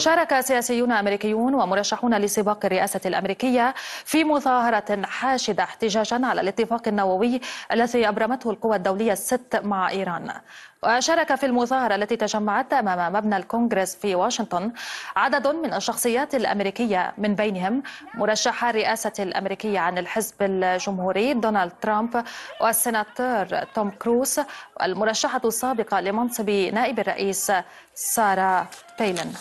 شارك سياسيون أمريكيون ومرشحون لسباق الرئاسة الأمريكية في مظاهرة حاشدة احتجاجا على الاتفاق النووي الذي أبرمته القوى الدولية الست مع إيران وشارك في المظاهرة التي تجمعت أمام مبنى الكونغرس في واشنطن عدد من الشخصيات الأمريكية من بينهم مرشح الرئاسة الأمريكية عن الحزب الجمهوري دونالد ترامب والسناتور توم كروز المرشحة السابقة لمنصب نائب الرئيس سارة بيلن